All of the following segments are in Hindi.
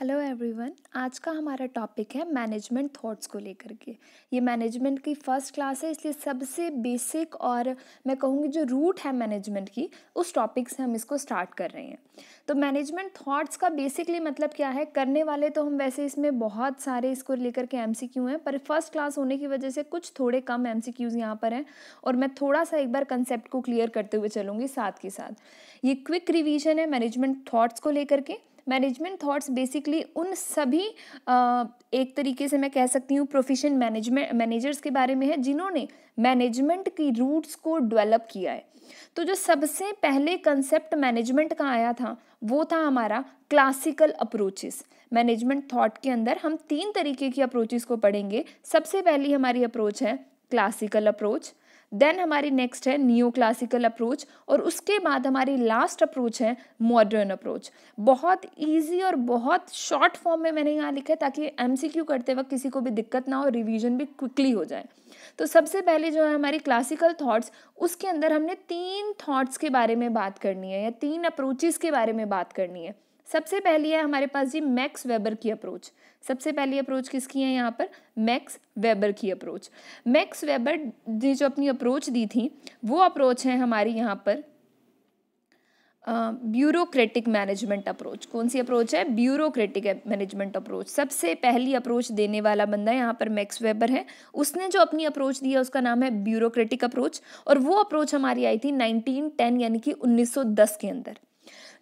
हेलो एवरीवन आज का हमारा टॉपिक है मैनेजमेंट थॉट्स को लेकर के ये मैनेजमेंट की फर्स्ट क्लास है इसलिए सबसे बेसिक और मैं कहूँगी जो रूट है मैनेजमेंट की उस टॉपिक से हम इसको स्टार्ट कर रहे हैं तो मैनेजमेंट थॉट्स का बेसिकली मतलब क्या है करने वाले तो हम वैसे इसमें बहुत सारे इसको लेकर के एम सी हैं पर फर्स्ट क्लास होने की वजह से कुछ थोड़े कम एम सी क्यूज़ यहाँ पर हैं और मैं थोड़ा सा एक बार कंसेप्ट को क्लियर करते हुए चलूँगी साथ के साथ ये क्विक रिविजन है मैनेजमेंट थाट्स को लेकर के मैनेजमेंट थॉट्स बेसिकली उन सभी एक तरीके से मैं कह सकती हूँ प्रोफेशन मैनेजमेंट मैनेजर्स के बारे में है जिन्होंने मैनेजमेंट की रूट्स को डेवलप किया है तो जो सबसे पहले कंसेप्ट मैनेजमेंट का आया था वो था हमारा क्लासिकल अप्रोचेस मैनेजमेंट थॉट के अंदर हम तीन तरीके की अप्रोचेस को पढ़ेंगे सबसे पहली हमारी अप्रोच है क्लासिकल अप्रोच देन हमारी नेक्स्ट है नियो क्लासिकल अप्रोच और उसके बाद हमारी लास्ट अप्रोच है मॉडर्न अप्रोच बहुत ईजी और बहुत शॉर्ट फॉर्म में मैंने यहाँ लिखा है ताकि एम करते वक्त किसी को भी दिक्कत ना हो रिविजन भी क्विकली हो जाए तो सबसे पहले जो है हमारी क्लासिकल थाट्स उसके अंदर हमने तीन थाट्स के बारे में बात करनी है या तीन अप्रोचेस के बारे में बात करनी है सबसे पहली है हमारे पास जी मैक्स वेबर की अप्रोच सबसे पहली अप्रोच किसकी है यहाँ पर मैक्स वेबर की अप्रोच मैक्स वेबर ने जो अपनी अप्रोच दी थी वो अप्रोच है हमारी यहाँ पर ब्यूरोक्रेटिक मैनेजमेंट अप्रोच कौन सी अप्रोच है ब्यूरोक्रेटिक मैनेजमेंट अप्रोच सबसे पहली अप्रोच देने वाला बंदा यहाँ पर मैक्स वेबर है उसने जो अपनी अप्रोच दी है उसका नाम है ब्यूरोक्रेटिक अप्रोच और वो अप्रोच हमारी आई थी 1910 यानी कि 1910 के अंदर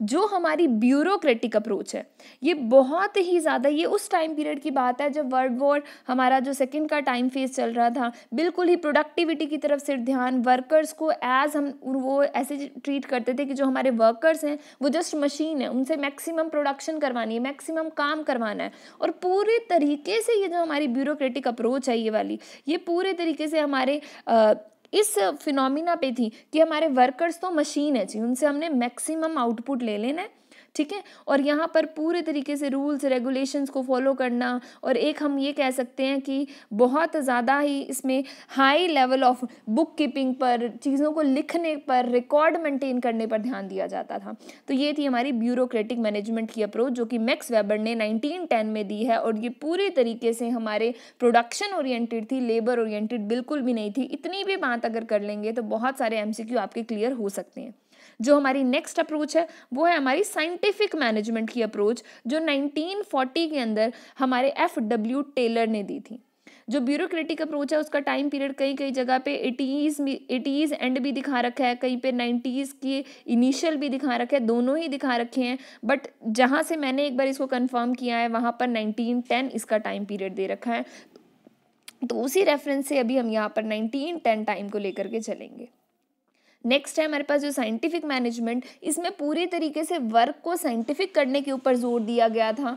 जो हमारी ब्यूरोक्रेटिक अप्रोच है ये बहुत ही ज़्यादा ये उस टाइम पीरियड की बात है जब वर्ल्ड वॉर हमारा जो सेकेंड का टाइम फेज चल रहा था बिल्कुल ही प्रोडक्टिविटी की तरफ से ध्यान वर्कर्स को एज हम वो ऐसे ट्रीट करते थे कि जो हमारे वर्कर्स हैं वो जस्ट मशीन है उनसे मैक्सिमम प्रोडक्शन करवानी है मैक्सिमम काम करवाना है और पूरे तरीके से ये जो हमारी ब्यूरोक्रेटिक अप्रोच है ये वाली ये पूरे तरीके से हमारे आ, इस फिनोमिना पे थी कि हमारे वर्कर्स तो मशीन है जी उनसे हमने मैक्सिमम आउटपुट ले लेना है ठीक है और यहाँ पर पूरे तरीके से रूल्स रेगुलेशंस को फॉलो करना और एक हम ये कह सकते हैं कि बहुत ज़्यादा ही इसमें high level of book keeping पर चीज़ों को लिखने पर रिकॉर्ड मेंटेन करने पर ध्यान दिया जाता था तो ये थी हमारी ब्यूरोक्रेटिक मैनेजमेंट की अप्रोच जो कि मैक्स वेबर ने 1910 में दी है और ये पूरे तरीके से हमारे प्रोडक्शन ओरिएंटेड थी लेबर ओरिएंटेड बिल्कुल भी नहीं थी इतनी भी बात अगर कर लेंगे तो बहुत सारे एम आपके क्लियर हो सकते हैं जो हमारी नेक्स्ट अप्रोच है वो है हमारी साइंटिफिक मैनेजमेंट की अप्रोच जो 1940 के अंदर हमारे एफ डब्ल्यू टेलर ने दी थी जो ब्यूरोक्रेटिक अप्रोच है उसका टाइम पीरियड कई कई जगह पे एटीज़ एटीज़ एंड भी दिखा रखा है कहीं पे नाइन्टीज़ की इनिशियल भी दिखा रखा है दोनों ही दिखा रखे हैं बट जहाँ से मैंने एक बार इसको कंफर्म किया है वहाँ पर नाइनटीन टेन इसका टाइम पीरियड दे रखा है तो उसी रेफरेंस से अभी हम यहाँ पर नाइनटीन टेन टाइम को लेकर के चलेंगे नेक्स्ट है हमारे पास जो साइंटिफिक मैनेजमेंट इसमें पूरे तरीके से वर्क को साइंटिफिक करने के ऊपर जोर दिया गया था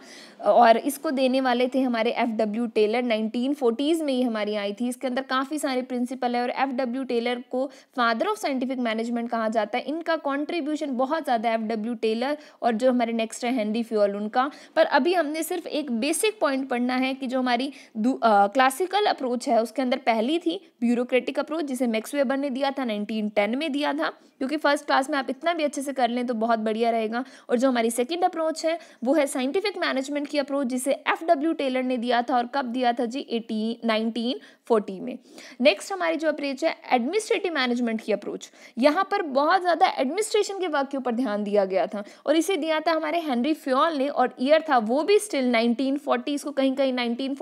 और इसको देने वाले थे हमारे F W Taylor nineteen forties में ही हमारी आई थी इसके अंदर काफ़ी सारे प्रिंसिपल है और एफ डब्ल्यू टेलर को फादर ऑफ साइंटिफिक मैनेजमेंट कहा जाता है इनका कॉन्ट्रीब्यूशन बहुत ज़्यादा एफ डब्ल्यू टेलर और जो हमारे नेक्स्ट है हेनरी फ्यूअल उनका पर अभी हमने सिर्फ एक बेसिक पॉइंट पढ़ना है कि जो हमारी क्लासिकल अप्रोच है उसके अंदर पहली थी ब्यूरोक्रेटिक अप्रोच जिसे मैक्सवेबर ने दिया था नाइनटीन में दिया दिया था क्योंकि फर्स्ट क्लास में आप इतना भी अच्छे से कर लें तो बहुत बढ़िया रहेगा और जो हमारी सेकेंड अप्रोच है वो है साइंटिफिक मैनेजमेंट की अप्रोच जिसे एफ डब्ल्यू टेलर ने दिया था और कब दिया था जी एटीन नाइनटीन फोर्टी में नेक्स्ट हमारी जो अप्रोच है एडमिनिस्ट्रेटिव मैनेजमेंट की अप्रोच यहाँ पर बहुत ज़्यादा एडमिनिस्ट्रेशन के वर्क के ऊपर ध्यान दिया गया था और इसे दिया था हमारे हेनरी फ्योल ने और ईयर था वो भी स्टिल नाइनटीन इसको कहीं कहीं नाइनटीन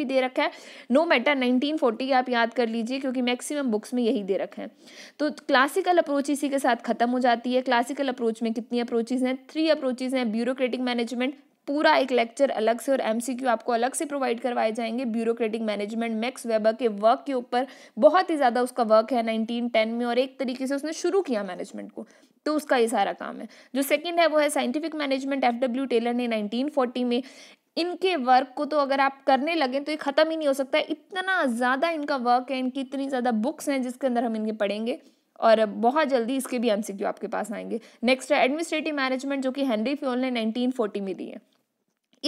भी दे रखा है नो मैटर नाइनटीन आप याद कर लीजिए क्योंकि मैक्सिमम बुक्स में यही दे रखा है तो क्लास क्लासिकल अप्रोच इसी के साथ खत्म हो जाती है क्लासिकल अप्रोच में कितनी अप्रोचेज हैं थ्री अप्रोचेज हैं ब्यूरोक्रेटिक मैनेजमेंट पूरा एक लेक्चर अलग से और एमसीक्यू आपको अलग से प्रोवाइड करवाए जाएंगे ब्यूरोक्रेटिक मैनेजमेंट मैक्स वेबर के वर्क के ऊपर बहुत ही ज़्यादा उसका वर्क है 1910 में और एक तरीके से उसने शुरू किया मैनेजमेंट को तो उसका ये सारा काम है जो सेकंड है वो है scientific management F W Taylor ने फोर्टी में इनके वर्क को तो अगर आप करने लगें तो ये ख़त्म ही नहीं हो सकता इतना ज़्यादा इनका वर्क है इनकी इतनी ज़्यादा बुक्स हैं जिसके अंदर हम इनके पढ़ेंगे और बहुत जल्दी इसके भी एम आपके पास आएंगे नेक्स्ट है एडमिनिस्ट्रेटिव मैनेजमेंट जो कि हेनरी फ्योल ने 1940 में दी है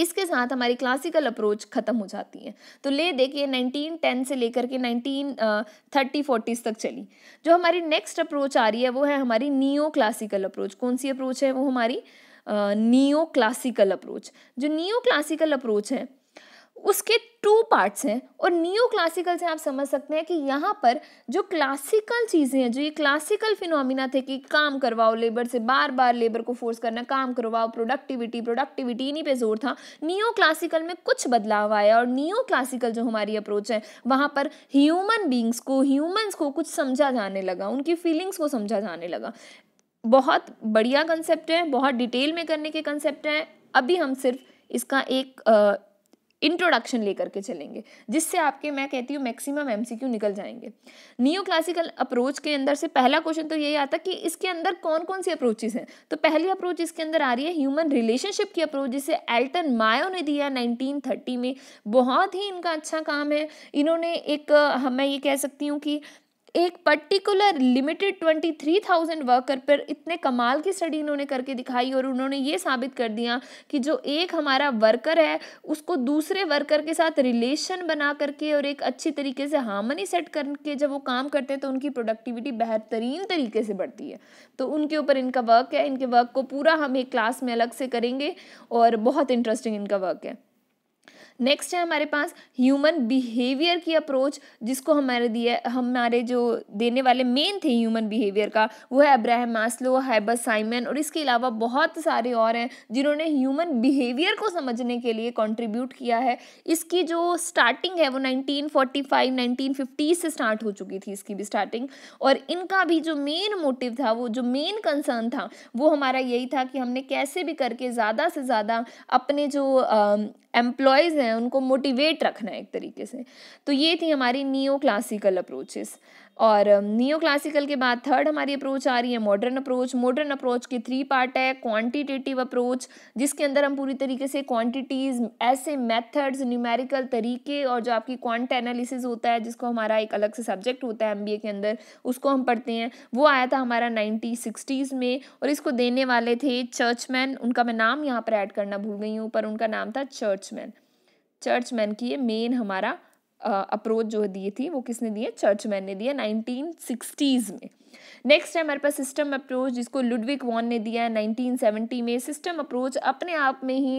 इसके साथ हमारी क्लासिकल अप्रोच खत्म हो जाती है तो ले देखिए 1910 से लेकर के 1930 फोर्टीज़ तक चली जो हमारी नेक्स्ट अप्रोच आ रही है वो है हमारी नियो क्लासिकल अप्रोच कौन सी अप्रोच है वो हमारी नियो क्लासिकल अप्रोच जो नियो क्लासिकल अप्रोच है उसके टू पार्ट्स हैं और नियो क्लासिकल से आप समझ सकते हैं कि यहाँ पर जो क्लासिकल चीज़ें हैं जो ये क्लासिकल फिनोमिना थे कि काम करवाओ लेबर से बार बार लेबर को फोर्स करना काम करवाओ प्रोडक्टिविटी प्रोडक्टिविटी इन्हीं पे जोर था नियो क्लासिकल में कुछ बदलाव आया और नियो क्लासिकल जो हमारी अप्रोच है वहाँ पर ह्यूमन बींग्स को ह्यूमन्स को कुछ समझा जाने लगा उनकी फीलिंग्स को समझा जाने लगा बहुत बढ़िया कंसेप्ट है बहुत डिटेल में करने के कंसेप्ट हैं अभी हम सिर्फ इसका एक इंट्रोडक्शन लेकर के चलेंगे जिससे आपके मैं कहती हूँ मैक्सिमम एमसीक्यू निकल जाएंगे नियो क्लासिकल अप्रोच के अंदर से पहला क्वेश्चन तो यही आता कि इसके अंदर कौन कौन सी अप्रोचेस हैं तो पहली अप्रोच इसके अंदर आ रही है ह्यूमन रिलेशनशिप की अप्रोच जिसे एल्टन मायो ने दिया नाइनटीन में बहुत ही इनका अच्छा काम है इन्होंने एक मैं ये कह सकती हूँ कि एक particular limited twenty three thousand worker पर इतने कमाल की स्टडी इन्होंने करके दिखाई और उन्होंने ये साबित कर दिया कि जो एक हमारा वर्कर है उसको दूसरे वर्कर के साथ रिलेशन बना करके और एक अच्छी तरीके से हार्मनी सेट करके जब वो काम करते हैं तो उनकी प्रोडक्टिविटी बेहतरीन तरीके से बढ़ती है तो उनके ऊपर इनका वर्क है इनके वर्क को पूरा हम एक क्लास में अलग से करेंगे और बहुत इंटरेस्टिंग इनका वर्क है नेक्स्ट है हमारे पास ह्यूमन बिहेवियर की अप्रोच जिसको हमारे दिए हमारे जो देने वाले मेन थे ह्यूमन बिहेवियर का वो है अब्राहम मास्लो हैबर साइमन और इसके अलावा बहुत सारे और हैं जिन्होंने ह्यूमन बिहेवियर को समझने के लिए कंट्रीब्यूट किया है इसकी जो स्टार्टिंग है वो 1945 1950 से स्टार्ट हो चुकी थी इसकी भी स्टार्टिंग और इनका भी जो मेन मोटिव था वो जो मेन कंसर्न था वो हमारा यही था कि हमने कैसे भी करके ज़्यादा से ज़्यादा अपने जो एम्प्लॉयज़ हैं उनको मोटिवेट रखना है एक तरीके से तो ये थी हमारी नियो क्लासिकल अप्रोचेस और नियो क्लासिकल के बाद थर्ड हमारी अप्रोच आ रही है मॉडर्न अप्रोच मॉडर्न अप्रोच के थ्री पार्ट है क्वांटिटेटिव अप्रोच जिसके अंदर हम पूरी तरीके से क्वांटिटीज़ ऐसे मेथड्स न्यूमेरिकल तरीके और जो आपकी क्वांट एनालिसिस होता है जिसको हमारा एक अलग से सब्जेक्ट होता है एम के अंदर उसको हम पढ़ते हैं वो आया था हमारा नाइनटी सिक्सटीज़ में और इसको देने वाले थे चर्चमैन उनका मैं नाम यहाँ पर ऐड करना भूल गई हूँ पर उनका नाम था चर्चमैन चर्चमैन की ये मेन हमारा अप्रोच जो दिए थी वो किसने दी है चर्चमैन ने दिए नाइनटीन सिक्सटीज़ में नेक्स्ट है हमारे पास सिस्टम अप्रोच जिसको लुडविक वॉन ने दिया है 1970 में सिस्टम अप्रोच अपने आप में ही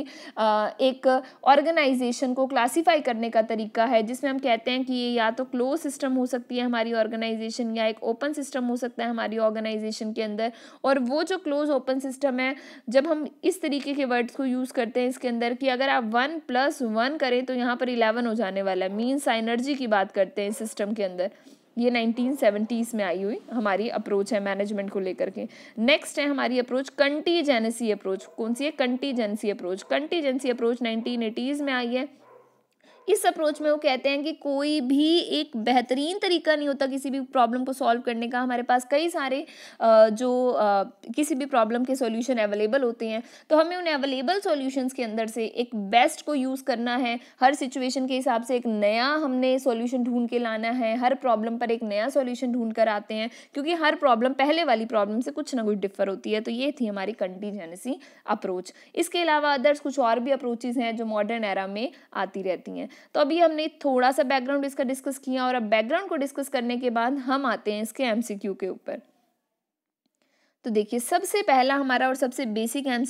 एक ऑर्गेनाइजेशन को क्लासीफाई करने का तरीका है जिसमें हम कहते हैं कि ये या तो क्लोज सिस्टम हो सकती है हमारी ऑर्गेनाइजेशन या एक ओपन सिस्टम हो सकता है हमारी ऑर्गेनाइजेशन के अंदर और वो जो क्लोज ओपन सिस्टम है जब हम इस तरीके के वर्ड्स को यूज़ करते हैं इसके अंदर कि अगर आप वन प्लस वन करें तो यहाँ पर इलेवन हो जाने वाला है मीन्स एनर्जी की बात करते हैं सिस्टम के अंदर ये 1970s में आई हुई हमारी अप्रोच है मैनेजमेंट को लेकर के नेक्स्ट है हमारी अप्रोच कंटीजेंसी अप्रोच कौन सी है contingency approach contingency approach 1980s में आई है इस अप्रोच में वो कहते हैं कि कोई भी एक बेहतरीन तरीका नहीं होता किसी भी प्रॉब्लम को सॉल्व करने का हमारे पास कई सारे जो किसी भी प्रॉब्लम के सॉल्यूशन अवेलेबल होते हैं तो हमें उन अवेलेबल सॉल्यूशंस के अंदर से एक बेस्ट को यूज़ करना है हर सिचुएशन के हिसाब से एक नया हमने सोल्यूशन ढूंढ के लाना है हर प्रॉब्लम पर एक नया सोल्यूशन ढूंढ कर आते हैं क्योंकि हर प्रॉब्लम पहले वाली प्रॉब्लम से कुछ ना कुछ डिफर होती है तो ये थी हमारी कंटीजेंसी अप्रोच इसके अलावा अदर्स कुछ और भी अप्रोचेज़ हैं जो मॉडर्न एरा में आती रहती हैं तो अभी हमने थोड़ा सा बैकग्राउंड इसका डिस्कस किया और अब बैकग्राउंड को डिस्कस करने के बाद हम आते हैं इसके एम के ऊपर तो देखिए सबसे पहला हमारा और सबसे बेसिक एम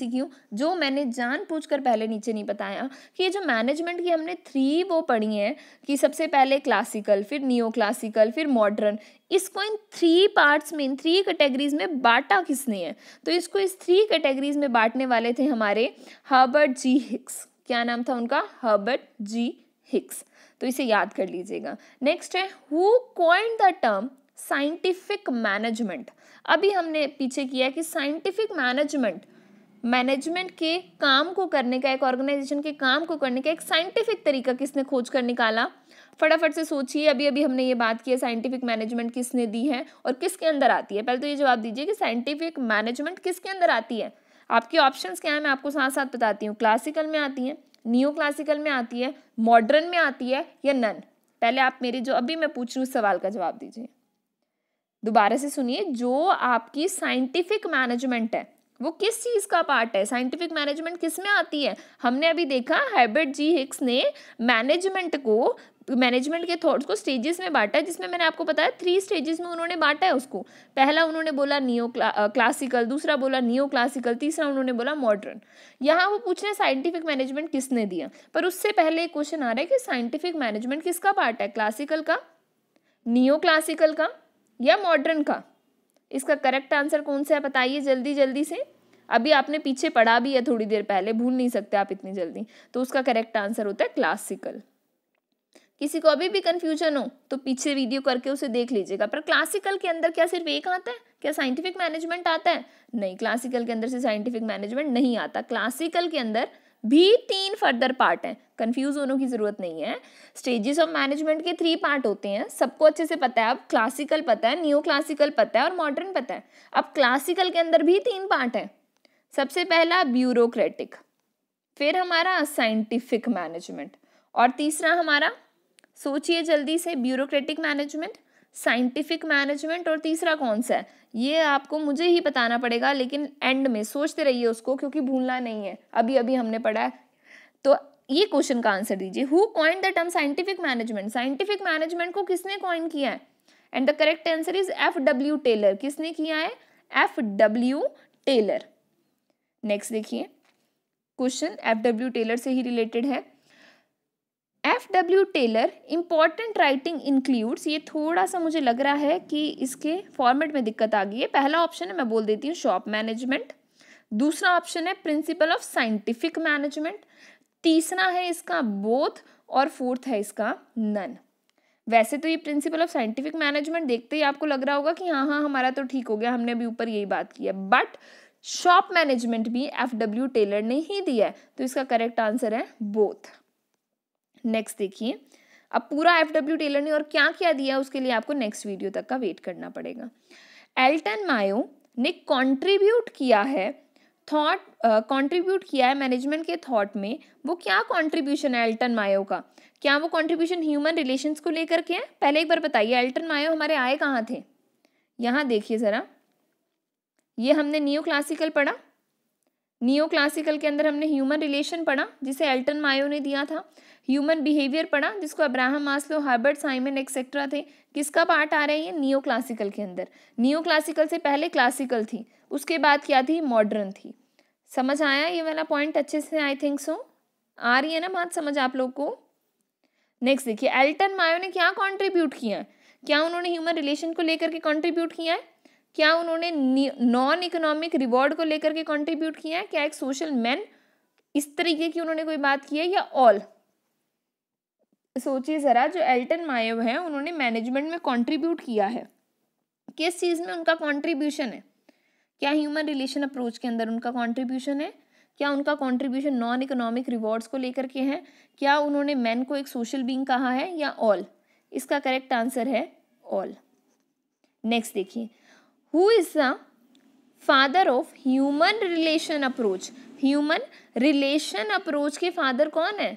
जो मैंने जानबूझकर पहले नीचे नहीं बताया कि ये जो मैनेजमेंट की हमने थ्री वो पढ़ी है कि सबसे पहले क्लासिकल फिर नियो क्लासिकल फिर मॉडर्न इसको इन थ्री पार्ट्स में इन थ्री कैटेगरीज में बांटा किसने है तो इसको इस थ्री कैटेगरीज में बांटने वाले थे हमारे हर्बर्ट जी हिक्स क्या नाम था उनका हर्बर्ट जी हिक्स तो इसे याद कर लीजिएगा नेक्स्ट है who coin the term scientific management अभी हमने पीछे किया कि साइंटिफिक मैनेजमेंट मैनेजमेंट के काम को करने का एक ऑर्गेनाइजेशन के काम को करने का एक साइंटिफिक तरीका किसने खोज कर निकाला फटाफट से सोचिए अभी अभी हमने ये बात की है साइंटिफिक मैनेजमेंट किसने दी है और किसके अंदर आती है पहले तो ये जवाब दीजिए कि साइंटिफिक मैनेजमेंट किसके अंदर आती है आपके ऑप्शंस क्या है मैं आपको साथ साथ बताती हूँ क्लासिकल में आती हैं न्यू क्लासिकल में आती है मॉडर्न में आती है या नन पहले आप मेरे जो अभी मैं पूछ रही हूँ सवाल का जवाब दीजिए दोबारा से सुनिए जो आपकी साइंटिफिक मैनेजमेंट है वो किस चीज़ का पार्ट है साइंटिफिक मैनेजमेंट किस में आती है हमने अभी देखा हैबर्ट जी हिक्स ने मैनेजमेंट को मैनेजमेंट के थॉट्स को स्टेजेस में बांटा है जिसमें मैंने आपको बताया थ्री स्टेजेस में उन्होंने बांटा है उसको पहला उन्होंने बोला नियो क्ला, क्लासिकल दूसरा बोला नियो क्लासिकल तीसरा उन्होंने बोला मॉडर्न यहाँ वो पूछ रहे हैं साइंटिफिक मैनेजमेंट किसने दिया पर उससे पहले एक क्वेश्चन आ रहा है कि साइंटिफिक मैनेजमेंट किसका पार्ट है क्लासिकल का नियो क्लासिकल का या मॉडर्न का इसका करेक्ट आंसर कौन सा है बताइए जल्दी जल्दी से अभी आपने पीछे पढ़ा भी है थोड़ी देर पहले भूल नहीं सकते आप इतनी जल्दी तो उसका करेक्ट आंसर होता है क्लासिकल किसी को अभी भी कन्फ्यूजन हो तो पीछे वीडियो करके उसे देख लीजिएगा पर क्लासिकल के अंदर क्या सिर्फ एक आता है क्या साइंटिफिक मैनेजमेंट आता है नहीं क्लासिकल के अंदर से साइंटिफिक मैनेजमेंट नहीं आता क्लासिकल के अंदर भी तीन फर्दर पार्ट हैं कंफ्यूज होने की ज़रूरत नहीं है स्टेजेस ऑफ मैनेजमेंट के थ्री पार्ट होते हैं सबको अच्छे से पता है अब क्लासिकल पता है न्यू क्लासिकल पता है और मॉडर्न पता है अब क्लासिकल के अंदर भी तीन पार्ट हैं सबसे पहला ब्यूरोक्रेटिक फिर हमारा साइंटिफिक मैनेजमेंट और तीसरा हमारा सोचिए जल्दी से ब्यूरोक्रेटिक मैनेजमेंट साइंटिफिक मैनेजमेंट और तीसरा कौन सा है ये आपको मुझे ही बताना पड़ेगा लेकिन एंड में सोचते रहिए उसको क्योंकि भूलना नहीं है अभी अभी हमने पढ़ा है तो ये क्वेश्चन का आंसर दीजिए who coin the term scientific management scientific management को किसने कॉइन किया है and the correct answer is F W Taylor किसने किया है एफ डब्ल्यू टेलर नेक्स्ट देखिए क्वेश्चन एफ डब्ल्यू टेलर से ही रिलेटेड है F W Taylor important writing includes ये थोड़ा सा मुझे लग रहा है कि इसके फॉर्मेट में दिक्कत आ गई है पहला ऑप्शन है मैं बोल देती हूँ शॉप मैनेजमेंट दूसरा ऑप्शन है प्रिंसिपल ऑफ साइंटिफिक मैनेजमेंट तीसरा है इसका बोथ और फोर्थ है इसका नन वैसे तो ये प्रिंसिपल ऑफ साइंटिफिक मैनेजमेंट देखते ही आपको लग रहा होगा कि हाँ हाँ हमारा तो ठीक हो गया हमने अभी ऊपर यही बात की है बट शॉप मैनेजमेंट भी एफ डब्ल्यू टेलर ने ही दिया है तो इसका करेक्ट आंसर है बोथ नेक्स्ट देखिए अब पूरा एफ डब्ल्यू टेलर ने और क्या क्या दिया उसके लिए आपको नेक्स्ट वीडियो तक का वेट करना पड़ेगा एल्टन मायो ने कंट्रीब्यूट किया है थॉट कंट्रीब्यूट uh, किया है मैनेजमेंट के थॉट में वो क्या कंट्रीब्यूशन है एल्टन मायो का क्या वो कंट्रीब्यूशन ह्यूमन रिलेशंस को लेकर के है पहले एक बार बताइए एल्टन मायो हमारे आए कहाँ थे यहाँ देखिए ज़रा ये हमने न्यू क्लासिकल पढ़ा नियो क्लासिकल के अंदर हमने ह्यूमन रिलेशन पढ़ा जिसे एल्टन मायो ने दिया था ह्यूमन बिहेवियर पढ़ा जिसको Abraham Maslow Herbert Simon etcetera थे किसका पार्ट आ है ये नियो क्लासिकल के अंदर नियो क्लासिकल से पहले क्लासिकल थी उसके बाद क्या थी मॉडर्न थी समझ आया ये वाला पॉइंट अच्छे से आई थिंक सो आ रही है ना बात समझ आप लोग को नेक्स्ट देखिए एल्टन मायो ने क्या कॉन्ट्रीब्यूट किया है क्या उन्होंने ह्यूमन रिलेशन को लेकर के कॉन्ट्रीब्यूट किया है क्या उन्होंने नॉन इकोनॉमिक रिवॉर्ड को लेकर के कंट्रीब्यूट किया है क्या एक सोशल मैन इस तरीके की उन्होंने कोई बात की है या ऑल सोचिए ज़रा जो एल्टन मायव है उन्होंने मैनेजमेंट में कंट्रीब्यूट किया है किस चीज़ में उनका कंट्रीब्यूशन है क्या ह्यूमन रिलेशन अप्रोच के अंदर उनका कॉन्ट्रीब्यूशन है क्या उनका कॉन्ट्रीब्यूशन नॉन इकोनॉमिक रिवॉर्ड्स को लेकर के है क्या उन्होंने मैन को एक सोशल बींग कहा है या ऑल इसका करेक्ट आंसर है ऑल नेक्स्ट देखिए who is the father of human relation approach human relation approach के फादर कौन है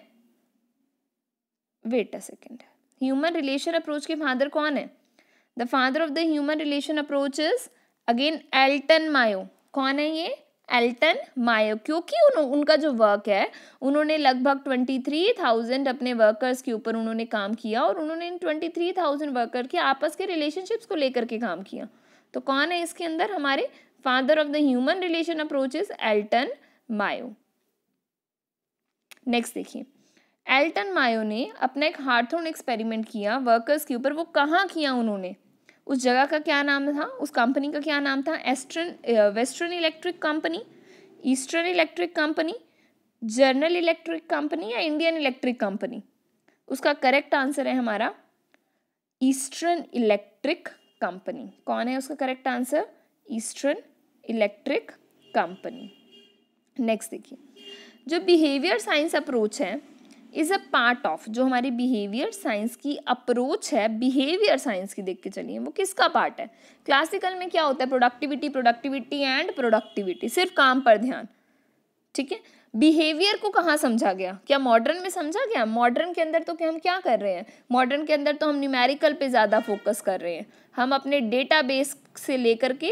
wait a second human relation approach के फादर कौन है the father of the human relation approach is again Elton Mayo कौन है ये एल्टन मायो क्योंकि उन, उनका जो वर्क है उन्होंने लगभग ट्वेंटी थ्री थाउजेंड अपने वर्कर्स के ऊपर उन्होंने काम किया और उन्होंने इन ट्वेंटी थ्री थाउजेंड वर्कर के आपस के रिलेशनशिप्स को लेकर के काम किया तो कौन है इसके अंदर हमारे father of the human relation approaches Elton Mayo next देखिए एल्टन मायो ने अपना एक हार्थोन एक्सपेरिमेंट किया वर्कर्स के ऊपर वो कहाँ किया उन्होंने उस जगह का क्या नाम था उस कंपनी का क्या नाम था एस्ट्रन Western Electric Company Eastern Electric Company General Electric Company या इंडियन इलेक्ट्रिक कंपनी उसका करेक्ट आंसर है हमारा ईस्टर्न इलेक्ट्रिक कंपनी कौन है उसका correct answer Eastern Electric Company next देखिए जो बिहेवियर साइंस अप्रोच है इज़ अ पार्ट ऑफ जो हमारी बिहेवियर साइंस की अप्रोच है बिहेवियर साइंस की देख के चलिए वो किसका पार्ट है क्लासिकल में क्या होता है प्रोडक्टिविटी प्रोडक्टिविटी एंड प्रोडक्टिविटी सिर्फ काम पर ध्यान ठीक है बिहेवियर को कहाँ समझा गया क्या मॉडर्न में समझा गया मॉडर्न के अंदर तो क्या हम क्या कर रहे हैं मॉडर्न के अंदर तो हम न्यूमेरिकल पे ज़्यादा फोकस कर रहे हैं हम अपने डेटाबेस से लेकर के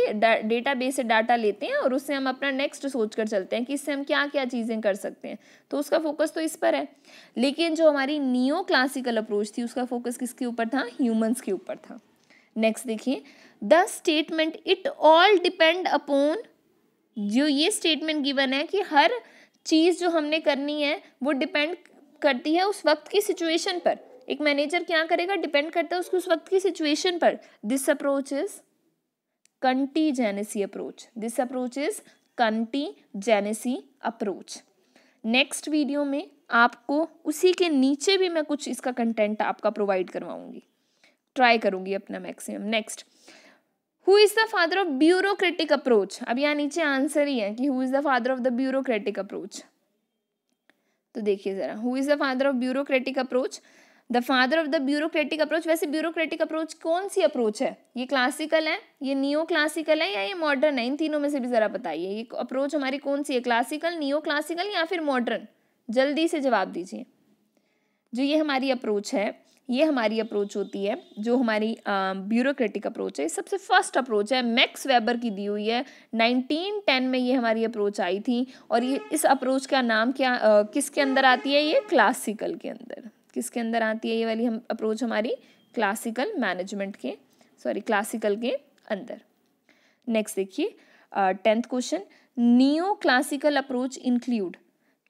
डेटाबेस से डाटा लेते हैं और उससे हम अपना नेक्स्ट सोच कर चलते हैं कि इससे हम क्या क्या चीज़ें कर सकते हैं तो उसका फोकस तो इस पर है लेकिन जो हमारी नियो क्लासिकल अप्रोच थी उसका फोकस किसके ऊपर था ह्यूमन्स के ऊपर था नेक्स्ट देखिए the statement it all depend upon जो ये स्टेटमेंट गिवन है कि हर चीज़ जो हमने करनी है वो डिपेंड करती है उस वक्त की सिचुएशन पर एक मैनेजर क्या करेगा डिपेंड करता है उसको उस वक्त की सिचुएशन पर this approach is contingency approach this approach is contingency approach next video में आपको उसी के नीचे भी मैं कुछ इसका कंटेंट आपका प्रोवाइड करवाऊंगी ट्राई करूंगी अपना maximum next who is the father of bureaucratic approach अब यहाँ नीचे आंसर ही है कि who is the father of the bureaucratic approach तो देखिए ज़रा who is the father of bureaucratic approach the father of the bureaucratic approach वैसे ब्यूरोक्रेटिक अप्रोच कौन सी अप्रोच है ये क्लासिकल है ये नियो क्लासिकल है या ये मॉडर्न है इन तीनों में से भी ज़रा बताइए ये अप्रोच हमारी कौन सी है क्लासिकल नियो क्लासिकल या फिर मॉडर्न जल्दी से जवाब दीजिए जो ये हमारी अप्रोच है ये हमारी अप्रोच होती है जो हमारी ब्यूरोक्रेटिक अप्रोच है सबसे फर्स्ट अप्रोच है मैक्स वेबर की दी हुई है 1910 में ये हमारी अप्रोच आई थी और ये इस अप्रोच का नाम क्या किसके अंदर आती है ये क्लासिकल के अंदर किसके अंदर आती है ये वाली हम अप्रोच हमारी क्लासिकल मैनेजमेंट के सॉरी क्लासिकल के अंदर नेक्स्ट देखिए tenth question neo classical approach include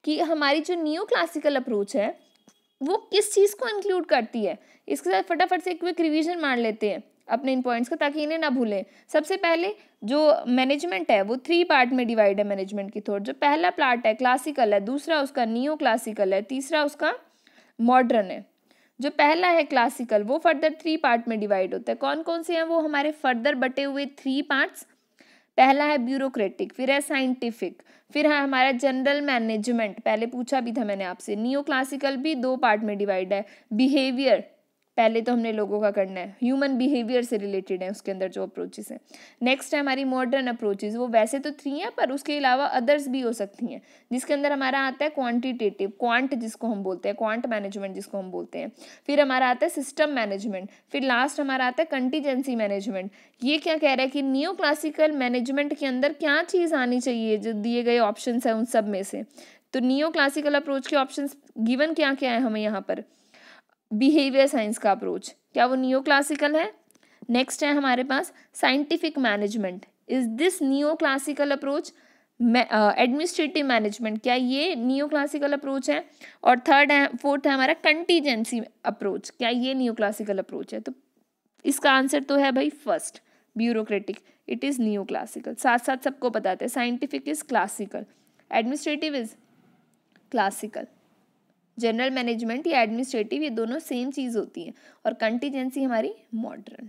कि हमारी जो नियो क्लासिकल अप्रोच है वो किस चीज़ को इंक्लूड करती है इसके साथ फटाफट से क्विक रिविजन मार लेते हैं अपने इन पॉइंट्स का ताकि इन्हें ना भूलें सबसे पहले जो मैनेजमेंट है वो थ्री पार्ट में डिवाइड है मैनेजमेंट की थोड़ी जो पहला पार्ट है क्लासिकल है दूसरा उसका नियो क्लासिकल है तीसरा उसका मॉडर्न है जो पहला है क्लासिकल वो फर्दर थ्री पार्ट में डिवाइड होता है कौन कौन से हैं वो हमारे फर्दर बटे हुए थ्री पार्ट्स पहला है ब्यूरोक्रेटिक फिर है साइंटिफिक फिर है हाँ, हमारा जनरल मैनेजमेंट पहले पूछा भी था मैंने आपसे नियो क्लासिकल भी दो पार्ट में डिवाइड है बिहेवियर पहले तो हमने लोगों का करना है ह्यूमन बिहेवियर से रिलेटेड है उसके अंदर जो अप्रोचेस हैं नेक्स्ट है हमारी मॉडर्न अप्रोचेस वो वैसे तो थ्री हैं पर उसके अलावा अदर्स भी हो सकती हैं जिसके अंदर हमारा आता है क्वांटिटेटिव क्वांट जिसको हम बोलते हैं क्वांट मैनेजमेंट जिसको हम बोलते हैं फिर हमारा आता है सिस्टम मैनेजमेंट फिर लास्ट हमारा आता है कंटीजेंसी मैनेजमेंट ये क्या कह रहा है कि न्यू क्लासिकल मैनेजमेंट के अंदर क्या चीज़ आनी चाहिए जो दिए गए ऑप्शन हैं उन सब में से तो न्यू क्लासिकल अप्रोच के ऑप्शन गिवन क्या क्या है हमें यहाँ पर बिहेवियर साइंस का अप्रोच क्या वो नियो क्लासिकल है नेक्स्ट है हमारे पास scientific management is this neo classical approach administrative management क्या ये नियो क्लासिकल अप्रोच है और थर्ड है फोर्थ है हमारा कंटीजेंसी अप्रोच क्या ये नियो क्लासिकल अप्रोच है तो इसका आंसर तो है भाई first bureaucratic it is neo classical साथ साथ सबको बताते हैं scientific is classical administrative is classical general management या एडमिनिस्ट्रेटिव ये दोनों सेम चीज़ होती है और कंटीजेंसी हमारी मॉडर्न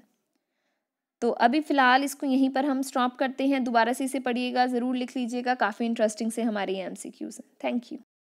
तो अभी फ़िलहाल इसको यहीं पर हम स्टॉप करते हैं दोबारा से इसे पढ़िएगा ज़रूर लिख लीजिएगा काफ़ी इंटरेस्टिंग से हमारे एम सी क्यूज़ हैं थैंक यू